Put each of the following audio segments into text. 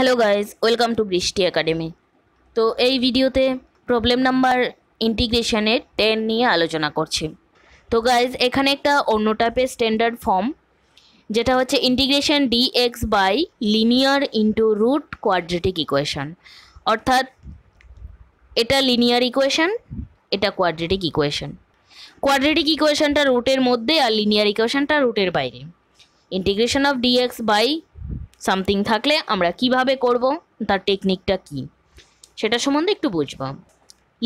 hello guys welcome to Brishti academy তো এই ভিডিওতে প্রবলেম নাম্বার ইন্টিগ্রেশনের টেন নিয়ে আলোচনা করছি তো গাইজ এখানে একটা অন্য টাইপের স্ট্যান্ডার্ড ফর্ম যেটা হচ্ছে integration D X by linear into root quadratic equation অর্থাৎ এটা লিনিয়ার ইকুয়েশান এটা কোয়াড্রেটিক ইকুয়েশান কোয়াড্রেটিক ইকুয়েশানটা রুটের মধ্যে আর লিনিয়ার ইকুয়েশানটা রুটের বাইরে integration of D X by something থাকলে আমরা কিভাবে করব তার টেকনিকটা কি সেটা সম্বন্ধে একটু বুঝব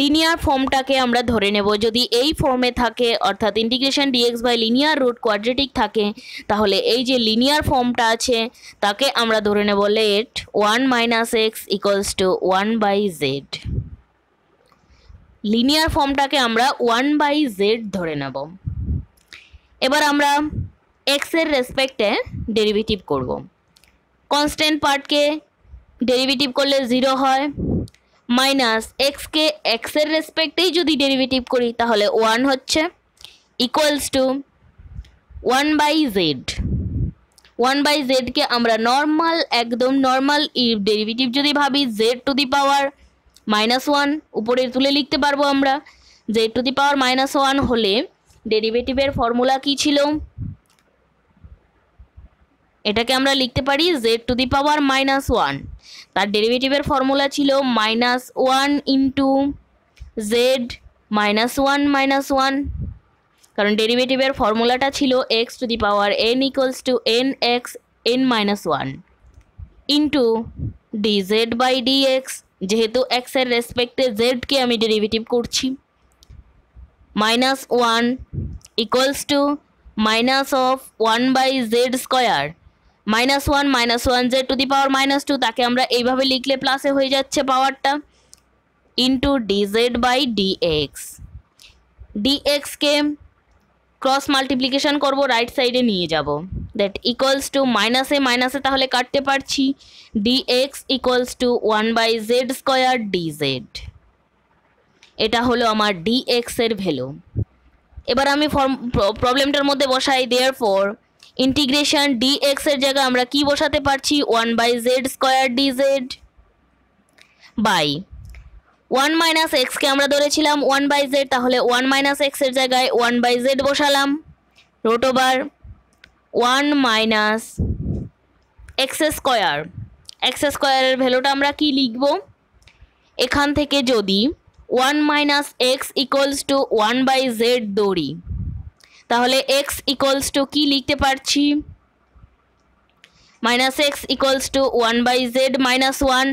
লিনিয়ার ফর্মটাকে আমরা ধরে নেব যদি এই ফর্মে থাকে অর্থাৎ integration D X by linear root quadratic থাকে তাহলে এই যে লিনিয়ার ফর্মটা আছে তাকে আমরা ধরে নেব let one minus X equals to one by Z linear ফর্মটাকে আমরা ওয়ান বাই জেড ধরে নেব এবার আমরা এক্সের রেসপেক্টে ডেরিভেটিভ করব কনস্ট্যান্ট পার্টকে ডেরিভেটিভ করলে জিরো হয় মাইনাস এক্সকে এক্সের রেসপেক্টেই যদি ডেরিভেটিভ করি তাহলে ওয়ান হচ্ছে equals to one by Z one by জেডকে আমরা নর্মাল একদম নর্মাল ডেরিভেটিভ e যদি ভাবি Z to the power minus one উপরে তুলে লিখতে পারবো আমরা Z to the power minus one হলে ডেরিভেটিভের ফর্মুলা কী ছিল এটাকে আমরা লিখতে পারি Z to the power minus one তার ডেরিভেটিভের ফর্মুলা ছিল minus one into Z minus one minus one কারণ ডেরিভেটিভের ফর্মুলাটা ছিল X to the power N equals to N X N minus one into D Z by D X যেহেতু এক্সের রেসপেক্টে জেডকে আমি ডেরিভেটিভ করছি minus one equals to minus of one by Z square minus one minus one Z to the power minus two তাকে আমরা এইভাবে লিখলে প্লাসে হয়ে যাচ্ছে পাওয়ারটা ইন্টু ডিজেড বাই ডিএক্স ডিএক্সকে ক্রস মাল্টিপ্লিকেশান করব রাইট সাইডে নিয়ে যাব দ্যাট ইকুয়ালস টু মাইনাসে মাইনাসে তাহলে কাটতে পারছি D X equals to one by Z square D Z এটা হলো আমার ডিএক্সের ভ্যালু এবার আমি ফর্ম প্রবলেমটার মধ্যে বসাই there for integration D X এর জায়গায় আমরা কি বসাতে পারছি one by Z square D Z by one minus এক্সকে আমরা ধরেছিলাম ওয়ান বাই জেড তাহলে ওয়ান মাইনাস এক্সের জায়গায় ওয়ান বাই জেড বসালাম root root over one minus X square X স্কোয়ারের ভ্যালুটা আমরা কি লিখব এখান থেকে যদি one minus X equals to one by Z দৌড়ি তাহলে এক্স ইকলস টু কী লিখতে পারছি minus X equals to one by Z minus one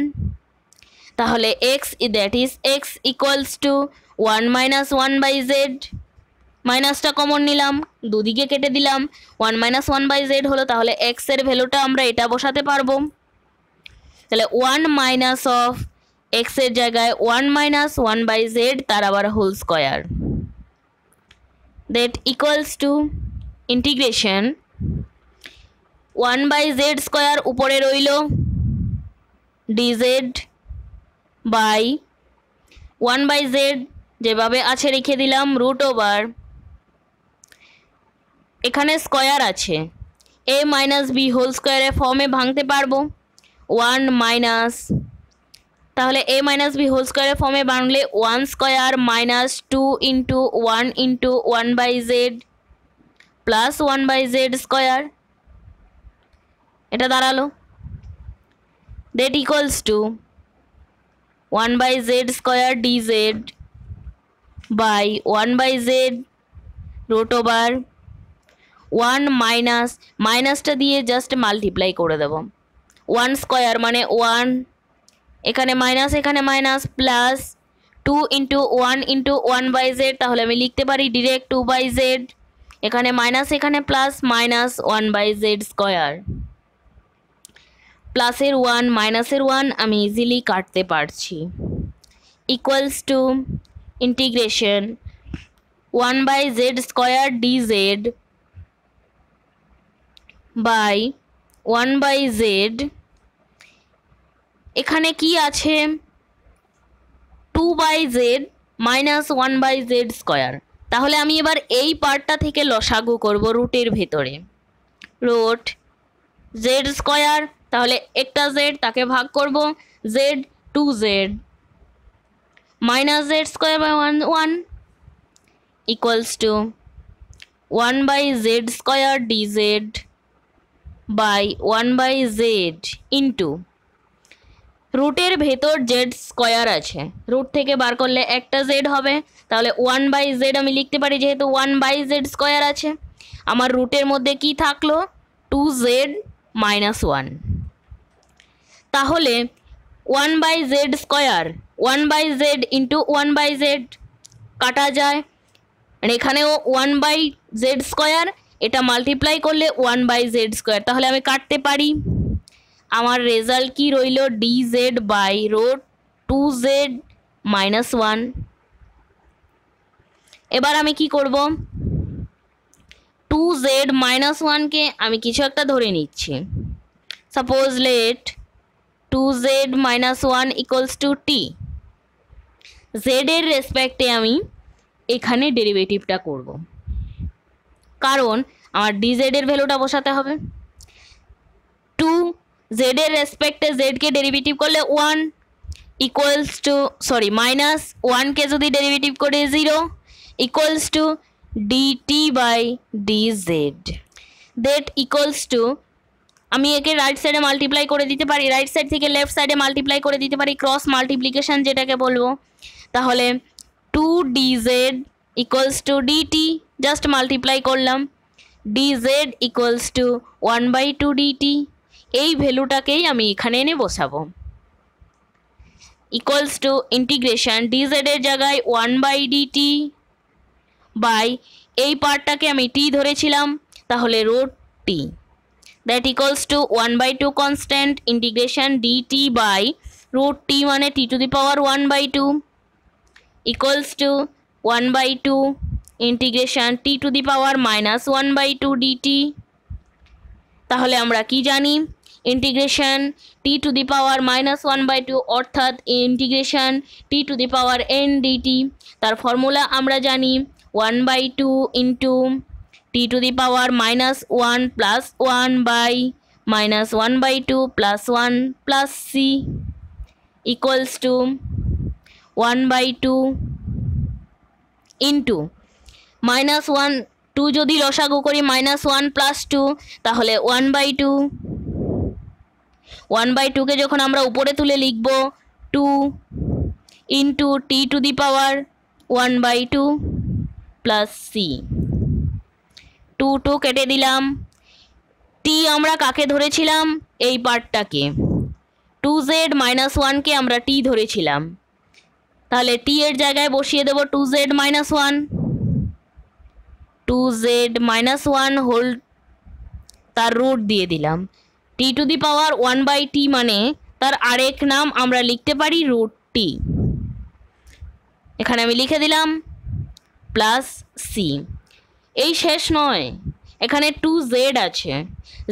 তাহলে X that is X equals to one minus one by Z মাইনাসটা common নিলাম দুদিকে কেটে দিলাম one minus one by Z হলো তাহলে এক্সের ভ্যালুটা আমরা এটা বসাতে পারবো তাহলে ওয়ান মাইনাস অফ এক্সের জায়গায় one minus one by Z তার আবার whole square that equals to integration 1 by z square উপরে রইল dz by 1 by z যেভাবে আছে রেখে দিলাম রুট ওভার এখানে স্কোয়ার আছে এ মাইনাস বি হোল স্কোয়ারে ফর্মে ভাঙতে পারবো ওয়ান মাইনাস তাহলে এ মাইনাস বি হোল স্কোয়ারের ফর্মে বানলে one square minus two into one into one by Z plus one by Z square এটা দাঁড়ালো that equals to one by Z square D Z by one by Z root over one minus মাইনাসটা দিয়ে just multiply করে দেব one square মানে one এখানে minus এখানে minus plus two into one into one by Z তাহলে আমি লিখতে পারি ডিরেক্ট টু বাই জেড এখানে মাইনাস এখানে plus minus one by Z square প্লাসের ওয়ান মাইনাসের ওয়ান আমি ইজিলি কাটতে পারছি equals to integration one by Z square D Z by one by Z এখানে কি আছে two by Z minus one by Z square তাহলে আমি এবার এই পার্টটা থেকে লসাগু করব রুটের ভেতরে রুট জেড স্কোয়ার তাহলে একটা জেড তাকে ভাগ করব Z two Z minus Z square by one one equals to one by Z square D Z by one by Z into রুটের ভেতর জেড স্কোয়ার আছে রুট থেকে বার করলে একটা জেড হবে তাহলে ওয়ান বাই জেড আমি লিখতে পারি যেহেতু ওয়ান বাই জেড স্কোয়ার আছে আমার রুটের মধ্যে কি থাকলো টু জেড মাইনাস ওয়ান তাহলে one by Z square one by Z into one by Z কাটা যায় আর এখানেও ওয়ান বাই জেড স্কোয়ার এটা মাল্টিপ্লাই করলে ওয়ান বাই জেড স্কোয়ার তাহলে আমি কাটতে পারি আমার রেজাল্ট কি রইল D Z by root two Z minus one এবার আমি কি করব টু জেড মাইনাস ওয়ানকে আমি কিছু একটা ধরে নিচ্ছি suppose let two Z minus one equals to T জেডের রেসপেক্টে আমি এখানে ডেরিভেটিভটা করব কারণ আমার ডিজেডের ভ্যালুটা বসাতে হবে টু জেড এর রেসপেক্টে জেডকে ডেরিভেটিভ করলে one equals to sorry minus ওয়ানকে যদি ডেরিভেটিভ করে zero equals to D T by D Z that equals to আমি একে রাইট সাইডে মাল্টিপ্লাই করে দিতে পারি রাইট সাইড থেকে লেফট সাইডে মাল্টিপ্লাই করে দিতে পারি ক্রস মাল্টিপ্লিকেশান যেটাকে বলবো তাহলে two D Z equals to D T just multiply করলাম D Z equals to one by two D T এই ভ্যালুটাকেই আমি এখানে এনে বসাবো ইকুয়ালস টু ইন্টিগ্রেশান এর জায়গায় ওয়ান বাই ডিটি বাই এই পার্টটাকে আমি টি ধরেছিলাম তাহলে root T that equals to one by two constant integration D T by root T মানে T to the power one by two equals to one by two integration T to the power minus one by two D T তাহলে আমরা কি জানি integration T to the power minus one by two অর্থাৎ integration T to the power N D T তার formula আমরা জানি one by two into T to the power minus one plus one by minus one by two plus one plus C equals to one by two into minus one two যদি রসাগু করি minus one plus two তাহলে one by two one by টুকে যখন আমরা উপরে তুলে লিখব two into T to the power one by two plus C two two কেটে দিলাম টি আমরা কাকে ধরেছিলাম এই পার্টটাকে টু জেড মাইনাস ওয়ানকে আমরা টি ধরেছিলাম তাহলে টি এর জায়গায় বসিয়ে দেব two Z minus one two Z minus one whole তার রুট দিয়ে দিলাম T to the power one by T মানে তার আরেক নাম আমরা লিখতে পারি রুট টি এখানে আমি লিখে দিলাম প্লাস সি এই শেষ নয় এখানে টু জেড আছে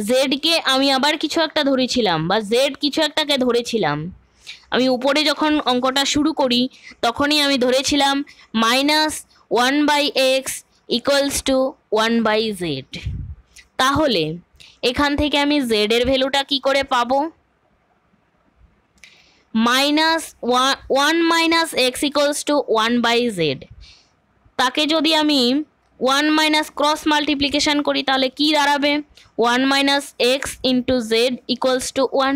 জেডকে আমি আবার কিছু একটা ধরেছিলাম বা জেড কিছু একটাকে ধরেছিলাম আমি উপরে যখন অঙ্কটা শুরু করি তখনই আমি ধরেছিলাম minus one by X equals to one by Z তাহলে এখান থেকে আমি জেড এর ভ্যালুটা কি করে পাব minus one minus X equals to one by Z তাকে যদি আমি ওয়ান মাইনাস ক্রস মাল্টিপ্লিকেশান করি তাহলে কি দাঁড়াবে one minus X into Z equals to one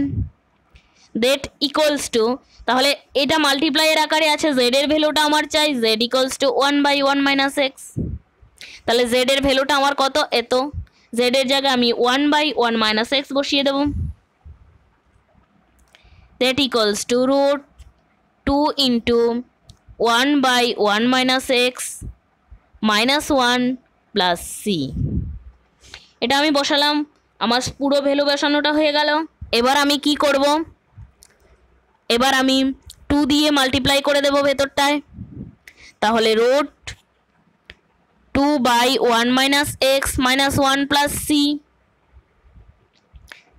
that equals to তাহলে এটা মাল্টিপ্লাইয়ের আকারে আছে জেডের ভ্যালুটা আমার চাই Z equals to one by one minus X তাহলে জেডের ভ্যালুটা আমার কত এত জেডের জায়গায় আমি one by one minus X বসিয়ে দেব that equals to root two into one by one minus X minus one plus C এটা আমি বসালাম আমার পুরো ভ্যালু বসানোটা হয়ে গেল এবার আমি কি করব এবার আমি টু দিয়ে মাল্টিপ্লাই করে দেব ভেতরটায় তাহলে root two by one minus X minus one plus C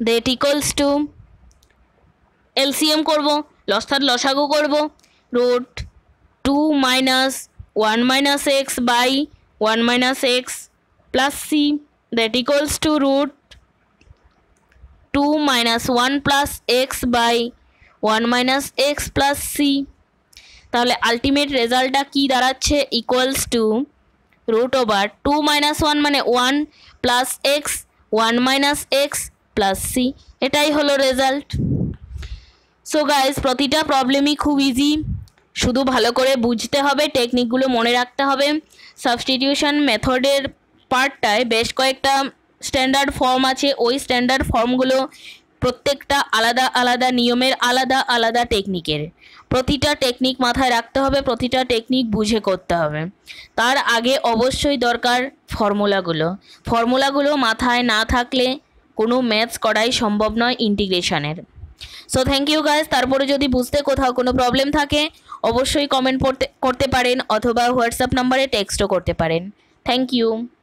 that equals to LCM করবো অর্থাৎ লসাগু করব root two minus one minus X by one minus X plus C that equals to root two minus one plus X by one minus X plus C তাহলে ultimate রেজাল্টটা কী দাঁড়াচ্ছে equals to root over two minus one মানে one plus X one minus X plus C এটাই হলো result so guys প্রতিটা প্রবলেমই খুব easy শুধু ভালো করে বুঝতে হবে টেকনিকগুলো মনে রাখতে হবে সাবস্টিটিউশন মেথডের পার্টটায় বেশ কয়েকটা স্ট্যান্ডার্ড ফর্ম আছে ওই স্ট্যান্ডার্ড ফর্মগুলো প্রত্যেকটা আলাদা আলাদা নিয়মের আলাদা আলাদা টেকনিকের প্রতিটা টেকনিক মাথায় রাখতে হবে প্রতিটা টেকনিক বুঝে করতে হবে তার আগে অবশ্যই দরকার ফর্মুলাগুলো ফর্মুলাগুলো মাথায় না থাকলে কোনো ম্যাথস করাই সম্ভব নয় ইন্টিগ্রেশনের সো থ্যাংক ইউ গাইজ তারপরে যদি বুঝতে কোথাও কোনো প্রবলেম থাকে অবশ্যই কমেন্ট করতে করতে পারেন অথবা হোয়াটসঅ্যাপ নাম্বারে টেক্সটও করতে পারেন থ্যাংক ইউ